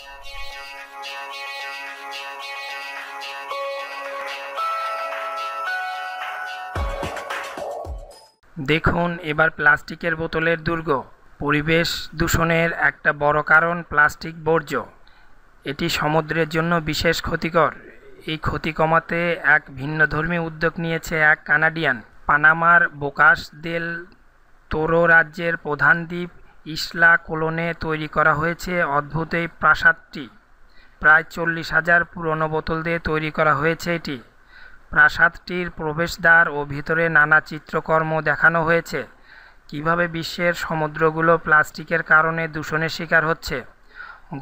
দেখুন এবার প্লাস্টিকের বোতলের দুর্গ পরিবেশ দূষণের একটা বড় কারণ প্লাস্টিক বর্জ্য এটি সমুদ্রের জন্য বিশেষ ক্ষতিকর এই ক্ষতি কমাতে এক ভিন্নধর্মী উদ্যোগ নিয়েছে এক কানাডিয়ান পানামার বোকাস দেল তোরো রাজ্যের প্রধান দ্বীপ ইসলা কোলনে তৈরি করা হয়েছে অদ্ভুত এই প্রাসাদটি প্রায় চল্লিশ হাজার পুরনো বোতল দিয়ে তৈরি করা হয়েছে এটি প্রাসাদটির প্রবেশদ্বার ও ভিতরে নানা চিত্রকর্ম দেখানো হয়েছে কিভাবে বিশ্বের সমুদ্রগুলো প্লাস্টিকের কারণে দূষণের শিকার হচ্ছে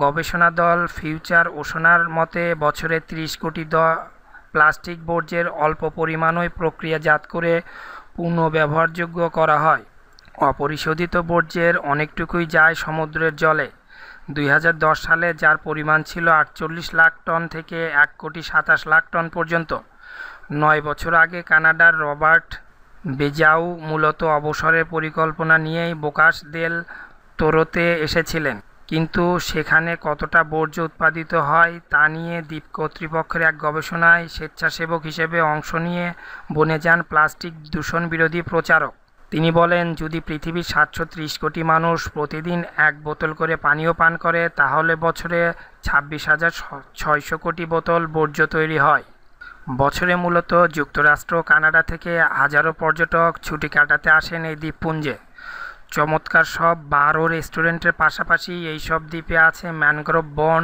গবেষণা দল ফিউচার ওশনার মতে বছরে ৩০ কোটি দ প্লাস্টিক বর্জ্যের অল্প পরিমাণই প্রক্রিয়াজাত করে পুনঃ ব্যবহারযোগ্য করা হয় অপরিশোধিত বর্জ্যের অনেকটুকুই যায় সমুদ্রের জলে দুই সালে যার পরিমাণ ছিল আটচল্লিশ লাখ টন থেকে এক কোটি সাতাশ লাখ টন পর্যন্ত নয় বছর আগে কানাডার রবার্ট বেজাউ মূলত অবসরের পরিকল্পনা নিয়েই বোকাস দেল তোরোতে এসেছিলেন কিন্তু সেখানে কতটা বর্জ্য উৎপাদিত হয় তা নিয়ে দ্বীপ কর্তৃপক্ষের এক গবেষণায় স্বেচ্ছাসেবক হিসেবে অংশ নিয়ে বনে যান প্লাস্টিক দূষণ বিরোধী প্রচারক তিনি বলেন যদি পৃথিবীর সাতশো কোটি মানুষ প্রতিদিন এক বোতল করে পানীয় পান করে তাহলে বছরে ছাব্বিশ হাজার ছয়শো কোটি বোতল বর্জ্য তৈরি হয় বছরে মূলত যুক্তরাষ্ট্র কানাডা থেকে হাজারো পর্যটক ছুটি কাটাতে আসেন এই দ্বীপপুঞ্জে চমৎকার সব বারো রেস্টুরেন্টের পাশাপাশি এই সব দ্বীপে আছে ম্যানগ্রোভ বন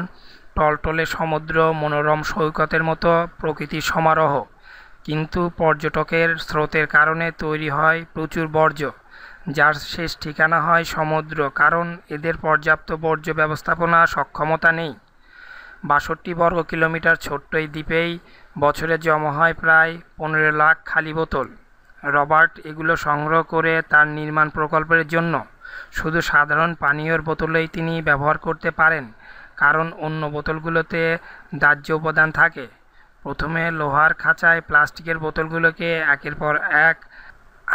টলটলে সমুদ্র মনোরম সৈকতের মতো প্রকৃতির সমারোহ কিন্তু পর্যটকের স্রোতের কারণে তৈরি হয় প্রচুর বর্জ্য যার শেষ ঠিকানা হয় সমুদ্র কারণ এদের পর্যাপ্ত বর্জ্য ব্যবস্থাপনা সক্ষমতা নেই বাষট্টি বর্গ কিলোমিটার ছোট্ট এই দ্বীপেই বছরে জমা হয় প্রায় পনেরো লাখ খালি বোতল রবার্ট এগুলো সংগ্রহ করে তার নির্মাণ প্রকল্পের জন্য শুধু সাধারণ পানীয়র বোতলেই তিনি ব্যবহার করতে পারেন কারণ অন্য বোতলগুলোতে দাহ্য উপাদান থাকে প্রথমে লোহার খাঁচায় প্লাস্টিকের বোতলগুলোকে একের পর এক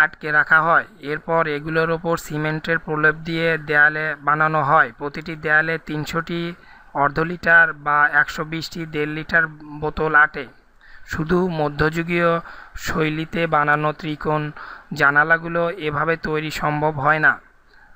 আটকে রাখা হয় এরপর এগুলোর ওপর সিমেন্টের প্রলেপ দিয়ে দেয়ালে বানানো হয় প্রতিটি দেয়ালে তিনশোটি অর্ধ লিটার বা একশো বিশটি দেড় লিটার বোতল আটে শুধু মধ্যযুগীয় শৈলীতে বানানো ত্রিকোণ জানালাগুলো এভাবে তৈরি সম্ভব হয় না